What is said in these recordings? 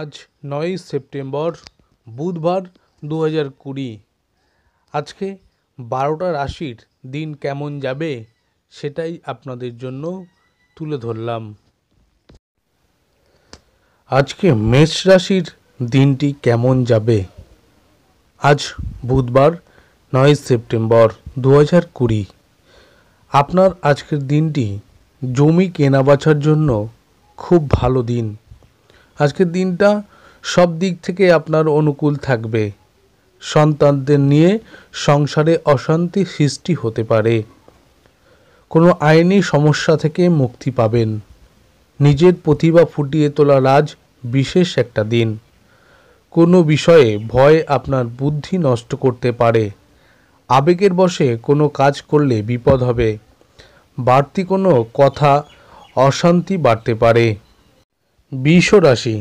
আজ নয়ই সেপ্টেম্বর বুধবার দু হাজার কুড়ি আজকে বারোটা রাশির দিন কেমন যাবে সেটাই আপনাদের জন্য তুলে ধরলাম আজকে মেষ রাশির দিনটি কেমন যাবে আজ বুধবার নয় সেপ্টেম্বর দু হাজার কুড়ি আপনার আজকের দিনটি জমি কেনাবেচার জন্য খুব ভালো দিন আজকের দিনটা সব দিক থেকে আপনার অনুকূল থাকবে সন্তানদের নিয়ে সংসারে অশান্তি সৃষ্টি হতে পারে কোনো আইনি সমস্যা থেকে মুক্তি পাবেন নিজের প্রতিভা ফুটিয়ে তোলার আজ বিশেষ একটা দিন কোনো বিষয়ে ভয় আপনার বুদ্ধি নষ্ট করতে পারে আবেগের বসে কোনো কাজ করলে বিপদ হবে বাড়তি কোনো কথা অশান্তি বাড়তে পারে বিশ রাশি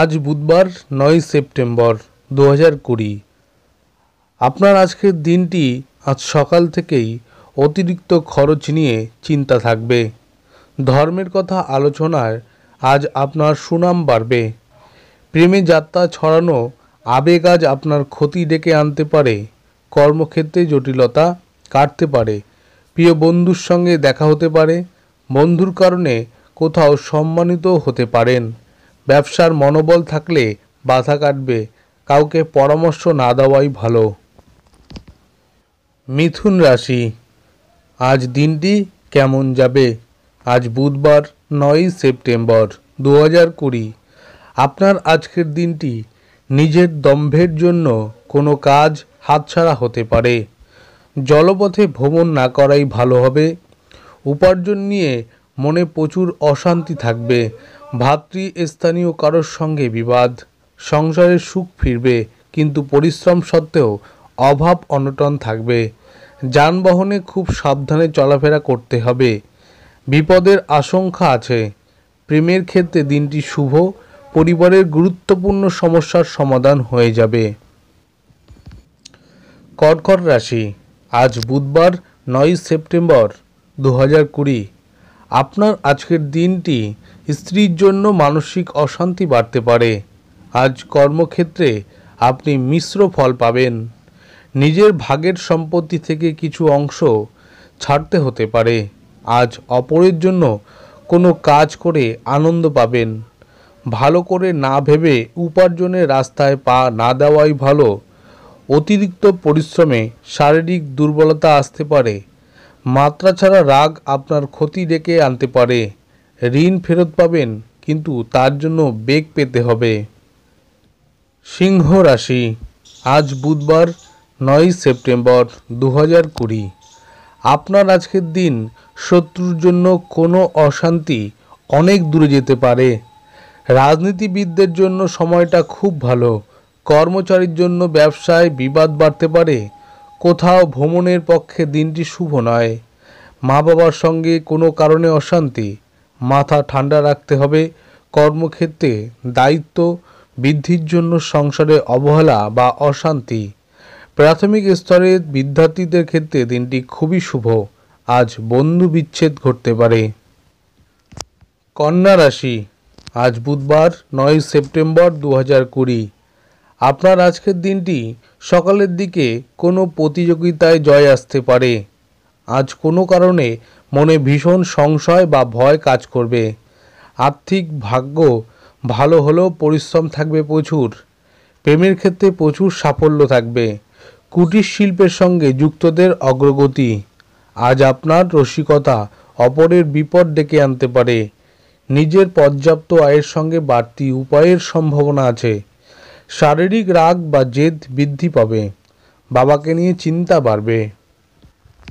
আজ বুধবার নয় সেপ্টেম্বর দু হাজার কুড়ি আপনার আজকের দিনটি আজ সকাল থেকেই অতিরিক্ত খরচ নিয়ে চিন্তা থাকবে ধর্মের কথা আলোচনায় আজ আপনার সুনাম বাড়বে প্রেমে যাত্রা ছড়ানো আবেগ আজ আপনার ক্ষতি ডেকে আনতে পারে কর্মক্ষেত্রে জটিলতা কাটতে পারে প্রিয় বন্ধুর সঙ্গে দেখা হতে পারে বন্ধুর কারণে কোথাও সম্মানিত হতে পারেন ব্যবসার মনোবল থাকলে বাধা কাটবে কাউকে পরামর্শ না দেওয়াই ভালো মিথুন রাশি আজ দিনটি কেমন যাবে আজ বুধবার নয়ই সেপ্টেম্বর দু হাজার কুড়ি আপনার আজকের দিনটি নিজের দম্ভের জন্য কোনো কাজ হাতছাড়া হতে পারে জলপথে ভ্রমণ না করাই ভালো হবে উপার্জন নিয়ে মনে প্রচুর অশান্তি থাকবে ভাতৃ স্থানীয় কারোর সঙ্গে বিবাদ সংসারে সুখ ফিরবে কিন্তু পরিশ্রম সত্ত্বেও অভাব অনটন থাকবে যানবাহনে খুব সাবধানে চলাফেরা করতে হবে বিপদের আশঙ্কা আছে প্রেমের ক্ষেত্রে দিনটি শুভ পরিবারের গুরুত্বপূর্ণ সমস্যার সমাধান হয়ে যাবে কর্কট রাশি আজ বুধবার নয় সেপ্টেম্বর দু হাজার কুড়ি আপনার আজকের দিনটি স্ত্রীর জন্য মানসিক অশান্তি বাড়তে পারে আজ কর্মক্ষেত্রে আপনি মিশ্র ফল পাবেন নিজের ভাগের সম্পত্তি থেকে কিছু অংশ ছাড়তে হতে পারে আজ অপরের জন্য কোনো কাজ করে আনন্দ পাবেন ভালো করে না ভেবে উপার্জনের রাস্তায় পা না দেওয়াই ভালো অতিরিক্ত পরিশ্রমে শারীরিক দুর্বলতা আসতে পারে মাত্রা ছাড়া রাগ আপনার ক্ষতি ডেকে আনতে পারে ঋণ ফেরত পাবেন কিন্তু তার জন্য বেগ পেতে হবে সিংহ রাশি আজ বুধবার নয় সেপ্টেম্বর দু হাজার কুড়ি আপনার আজকের দিন শত্রুর জন্য কোনো অশান্তি অনেক দূরে যেতে পারে রাজনীতিবিদদের জন্য সময়টা খুব ভালো কর্মচারীর জন্য ব্যবসায় বিবাদ বাড়তে পারে কোথাও ভ্রমণের পক্ষে দিনটি শুভ নয় মা বাবার সঙ্গে কোনো কারণে অশান্তি মাথা ঠান্ডা রাখতে হবে কর্মক্ষেত্রে দায়িত্ব বৃদ্ধির জন্য সংসারে অবহেলা বা অশান্তি প্রাথমিক স্তরে বিদ্যার্থীদের ক্ষেত্রে দিনটি খুবই শুভ আজ বন্ধু বিচ্ছেদ ঘটতে পারে কন্যা রাশি আজ বুধবার নয় সেপ্টেম্বর দু হাজার কুড়ি আপনার আজকের দিনটি সকালের দিকে কোনো প্রতিযোগিতায় জয় আসতে পারে আজ কোনো কারণে মনে ভীষণ সংশয় বা ভয় কাজ করবে আর্থিক ভাগ্য ভালো হলেও পরিশ্রম থাকবে প্রচুর প্রেমের ক্ষেত্রে প্রচুর সাফল্য থাকবে কুটির শিল্পের সঙ্গে যুক্তদের অগ্রগতি আজ আপনার রসিকতা অপরের বিপদ ডেকে আনতে পারে নিজের পর্যাপ্ত আয়ের সঙ্গে বাড়তি উপায়ের সম্ভাবনা আছে শারীরিক রাগ বা জেদ বৃদ্ধি পাবে বাবাকে নিয়ে চিন্তা বাড়বে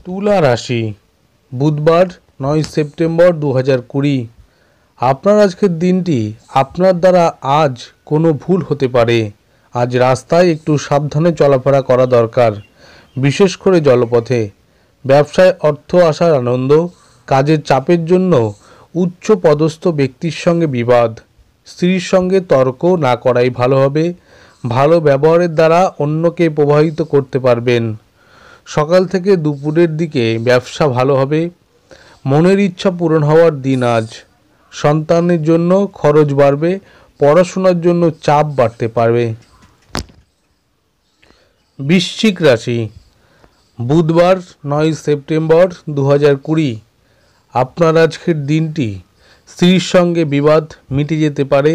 তুলা রাশি বুধবার নয় সেপ্টেম্বর দু হাজার কুড়ি আপনার আজকের দিনটি আপনার দ্বারা আজ কোনো ভুল হতে পারে আজ রাস্তায় একটু সাবধানে চলাফেরা করা দরকার বিশেষ করে জলপথে ব্যবসায় অর্থ আসার আনন্দ কাজের চাপের জন্য উচ্চ পদস্থ ব্যক্তির সঙ্গে বিবাদ স্ত্রীর সঙ্গে তর্ক না করাই ভালো হবে ভালো ব্যবহারের দ্বারা অন্যকে প্রভাবিত করতে পারবেন সকাল থেকে দুপুরের দিকে ব্যবসা ভালো হবে মনের ইচ্ছা পূরণ হওয়ার দিন আজ সন্তানের জন্য খরচ বাড়বে পড়াশোনার জন্য চাপ বাড়তে পারবে বৃশ্চিক রাশি বুধবার নয় সেপ্টেম্বর দু হাজার কুড়ি আপনার আজকের দিনটি স্ত্রীর সঙ্গে বিবাদ মিটে যেতে পারে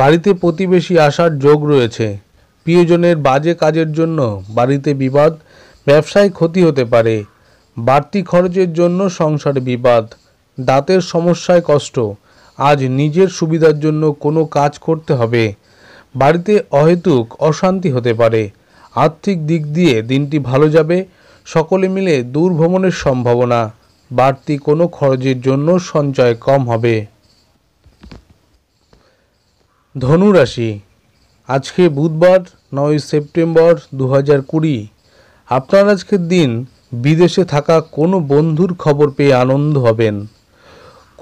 বাড়িতে প্রতিবেশী আসার যোগ রয়েছে প্রিয়জনের বাজে কাজের জন্য বাড়িতে বিবাদ ব্যবসায় ক্ষতি হতে পারে বাড়তি খরচের জন্য সংসারে বিবাদ দাঁতের সমস্যায় কষ্ট আজ নিজের সুবিধার জন্য কোনো কাজ করতে হবে বাড়িতে অহেতুক অশান্তি হতে পারে আর্থিক দিক দিয়ে দিনটি ভালো যাবে সকলে মিলে দূর ভ্রমণের সম্ভাবনা বাড়তি কোনো খরচের জন্য সঞ্চয় কম হবে ধনুরাশি আজকে বুধবার নয় সেপ্টেম্বর দু হাজার কুড়ি আপনার আজকের দিন বিদেশে থাকা কোনো বন্ধুর খবর পেয়ে আনন্দ হবেন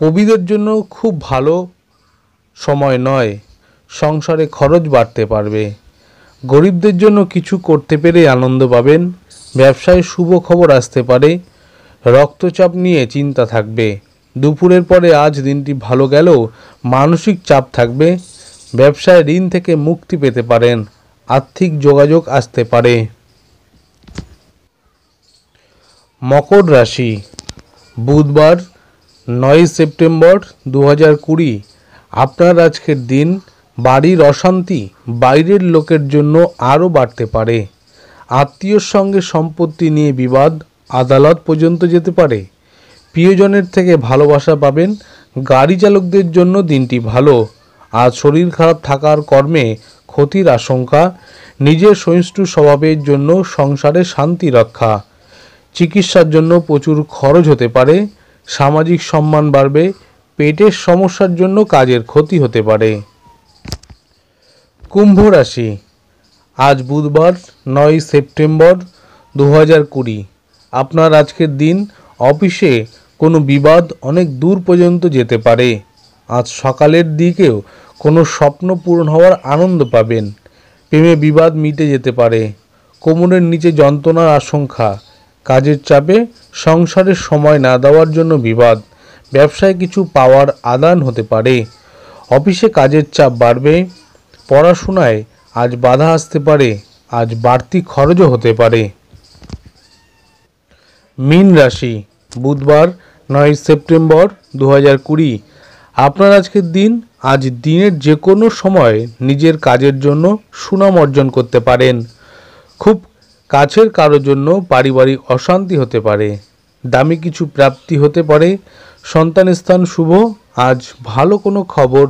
কবিদের জন্য খুব ভালো সময় নয় সংসারে খরচ বাড়তে পারবে গরিবদের জন্য কিছু করতে পেরে আনন্দ পাবেন ব্যবসায় শুভ খবর আসতে পারে রক্তচাপ নিয়ে চিন্তা থাকবে দুপুরের পরে আজ দিনটি ভালো গেলেও মানসিক চাপ থাকবে ব্যবসায় ঋণ থেকে মুক্তি পেতে পারেন আর্থিক যোগাযোগ আসতে পারে মকর রাশি বুধবার নয় সেপ্টেম্বর দু হাজার কুড়ি আপনার আজকের দিন বাড়ির অশান্তি বাইরের লোকের জন্য আরও বাড়তে পারে আত্মীয়র সঙ্গে সম্পত্তি নিয়ে বিবাদ আদালত পর্যন্ত যেতে পারে প্রিয়জনের থেকে ভালোবাসা পাবেন গাড়ি চালকদের জন্য দিনটি ভালো আর শরীর খারাপ থাকার কর্মে ক্ষতির আশঙ্কা নিজের সহিষ্ঠু স্বভাবের জন্য সংসারে শান্তি রক্ষা চিকিৎসার জন্য প্রচুর খরচ হতে পারে সামাজিক সম্মান বাড়বে পেটের সমস্যার জন্য কাজের ক্ষতি হতে পারে কুম্ভ রাশি আজ বুধবার নয় সেপ্টেম্বর দু হাজার কুড়ি আপনার আজকের দিন অফিসে কোনো বিবাদ অনেক দূর পর্যন্ত যেতে পারে আজ সকালের দিকেও কোনো স্বপ্ন পূরণ হওয়ার আনন্দ পাবেন প্রেমে বিবাদ মিটে যেতে পারে কোমরের নিচে যন্ত্রণার আশঙ্কা কাজের চাপে সংসারের সময় না দেওয়ার জন্য বিবাদ ব্যবসায় কিছু পাওয়ার আদান হতে পারে অফিসে কাজের চাপ বাড়বে পড়াশোনায় আজ বাধা আসতে পারে আজ বাড়তি খরচও হতে পারে মীন রাশি বুধবার নয় সেপ্টেম্বর দু হাজার কুড়ি আপনার আজকের দিন আজ দিনের যে কোনো সময় নিজের কাজের জন্য সুনাম অর্জন করতে পারেন খুব কাছের কারোর জন্য পারিবারিক অশান্তি হতে পারে দামি কিছু প্রাপ্তি হতে পারে সন্তান স্থান শুভ আজ ভালো কোনো খবর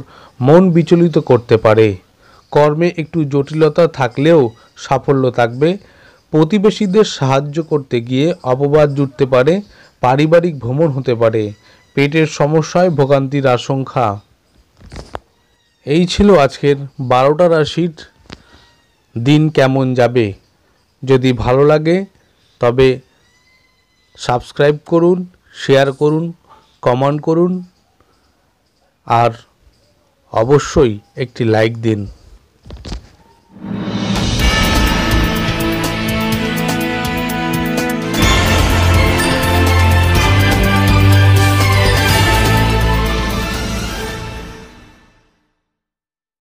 মন বিচলিত করতে পারে কর্মে একটু জটিলতা থাকলেও সাফল্য থাকবে প্রতিবেশীদের সাহায্য করতে গিয়ে অপবাদ জুটতে পারে পারিবারিক ভ্রমণ হতে পারে পেটের সমস্যায় ভোগান্তির আশঙ্কা এই ছিল আজকের বারোটা রাশির দিন কেমন যাবে যদি ভালো লাগে তবে সাবস্ক্রাইব করুন শেয়ার করুন কমেন্ট করুন আর অবশ্যই একটি লাইক দিন